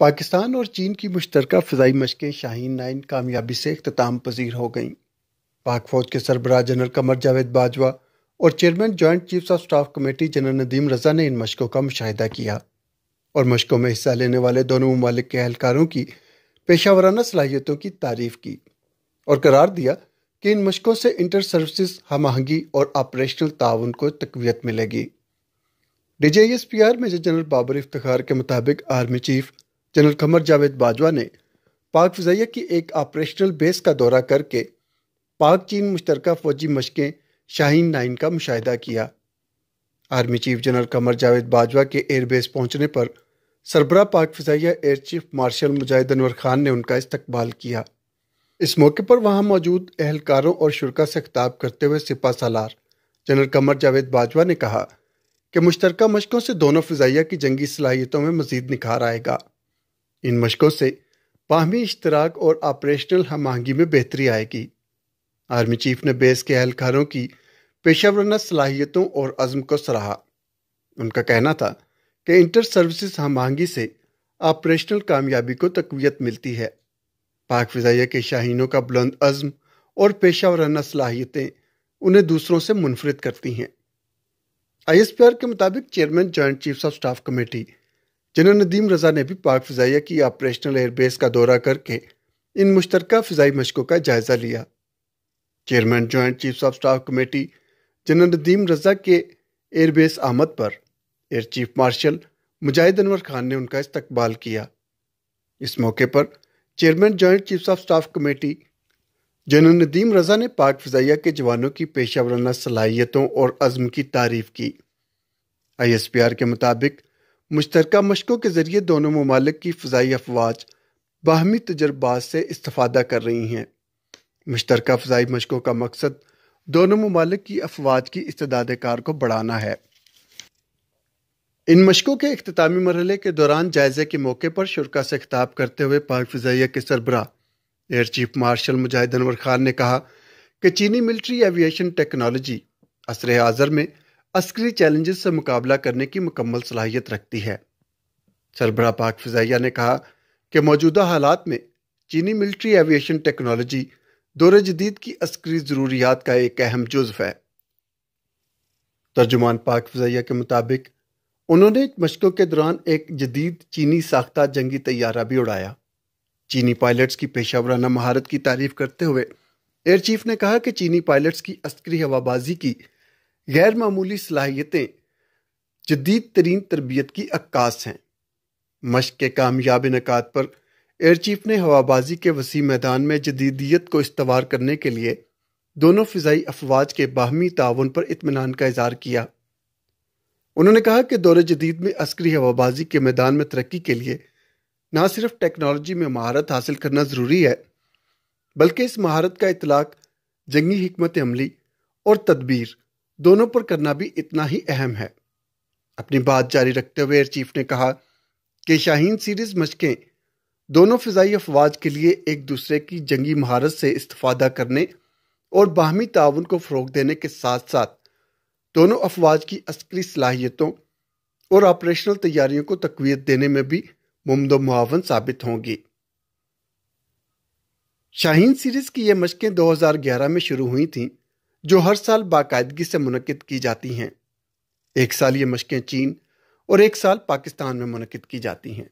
पाकिस्तान और चीन की मुश्तरक फ़जाई मशकें शाहीन नाइन कामयाबी से अख्ताम पजीर हो गईं पाक फौज के सरबराह जनरल कमर जावेद बाजवा और chairman joint chiefs of staff committee general Nadeem Raza ने इन मशकों का मुशाह किया और मशकों में हिस्सा लेने वाले दोनों ममालिक के एहलकारों की पेशा वराना सलाहियतों की तारीफ की और करार दिया कि इन मशकों से इंटर सर्विस हम आहंगी और ऑपरेशनल ताउन को तकवीत मिलेगी D G S P R major general Babar इफ्तार के मुताबिक army chief general Qamar Javed Bajwa ने पाक फजाइया की एक ऑपरेशनल बेस का दौरा करके पाक चीन मुश्तर फौजी मशकें शाहीन नाइन का मुशाह किया army chief general Qamar Javed Bajwa के एयरबेस पहुंचने पर सरबरा पाक फजाइया air chief marshal Mujahid Anwar Khan ने उनका इस्तकबाल किया इस मौके पर वहां मौजूद एहलकारों और शुरा से खिताब करते हुए सिपा सालार जनरल कमर जावेद बाजवा ने कहा कि मुश्तरका मशकों से दोनों फजाइया की जंगी सलाहियतों में मजीद निखार आएगा इन मशकों से बाहमी इश्तराक और ऑपरेशनल हमहंगी में बेहतरी आएगी आर्मी चीफ ने बेस के एहलकारों की पेशावराना सलाहियतों और अज़म को सराहा उनका कहना था कि इंटर सर्विसेज हमहंगी से ऑपरेशनल कामयाबी को तकवीत मिलती है पाक फिजाइया के शाहीनों का बुलंद अज़म और पेशावराना सलाहियतें उन्हें दूसरों से मुनफरद करती हैं आई एस पी आर के मुताबिक chairman joint chiefs of staff committee general Nadeem Raza ने भी पाक फिजाइया की ऑपरेशनल एयरबेस का दौरा करके इन मुश्तर फिजाई मशकों का जायजा लिया chairman joint chiefs of staff committee general Nadeem Raza के एयरबेस आमद पर air chief marshal Mujahid Anwar Khan ने उनका इस्तकबाल किया इस मौके पर chairman joint chiefs of staff committee general Nadeem Raza ने पाक फिजाइया के जवानों की पेशा वराना सलाहियतों और अज़म की तारीफ की आई एस पी आर के मुताबिक मुश्तरक मशकों के ज़रिए दोनों ममालिक की फ़जाई अफवाज बाहमी तजर्बात से इस्ता कर रही हैं मुश्तरक फ़जाई मशकों का मकसद दोनों ममालिक की अफवाज की इस्ताद कार को बढ़ाना है इन मशकों के अख्तामी मरहले के दौरान जायजे के मौके पर शुरा से खिताब करते हुए पाक फ़जाइया के सरबरा air chief marshal Mujahid Anwar Khan ने कहा कि चीनी मिल्ट्री एविएशन टेक्नोलॉजी असर आज़र में अस्करी चैलेंजेस से मुकाबला करने की मुकम्मल सलाहियत रखती है सरबरा पाक फिजाइया ने कहा कि मौजूदा हालात में चीनी मिलिट्री एविएशन टेक्नोलॉजी दौर जदीद की अस्करी ज़रूरियात का एक अहम जुज्व है तर्जुमान पाक फिजाइया के मुताबिक उन्होंने मशकों के दौरान एक जदीद चीनी साख्ता जंगी तैयारा भी उड़ाया चीनी पायलट्स की पेशावराना महारत की तारीफ करते हुए एयर चीफ ने कहा कि चीनी पायलट्स की अस्करी हवाबाजी की गैर मामूली सलाहियतें जदीद तरीन तरबियत की अक्कास हैं मश के कामयाब इनका पर एयर चीफ ने हवाबाजी के वसी मैदान में जदीदियत को इस्तवार करने के लिए दोनों फिजाई अफवाज के बाहमी ताउन पर इतमान का इजहार किया उन्होंने कहा कि दौरे जदीद में अस्करी हवाबाजी के मैदान में तरक्की के लिए न सिर्फ टेक्नोलॉजी में महारत हासिल करना ज़रूरी है बल्कि इस महारत का इतलाक जंगी हमत अमली और तदबीर दोनों पर करना भी इतना ही अहम है अपनी बात जारी रखते हुए एयर चीफ ने कहा कि शाहीन सीरीज मशकें दोनों फिजाई अफवाज के लिए एक दूसरे की जंगी महारत से इस्तफादा करने और बाहमी ताउन को फ़रोग देने के साथ साथ दोनों अफवाज की अस्करी सलाहियतों और ऑपरेशनल तैयारियों को तकवीत देने में भी मुमद मुआवन साबित होंगी शाहीन सीरीज़ की ये मशकें 2011 में शुरू हुई थीं जो हर साल बाकायदगी से मुनद की जाती हैं एक साल ये मशकें चीन और एक साल पाकिस्तान में मुनद की जाती हैं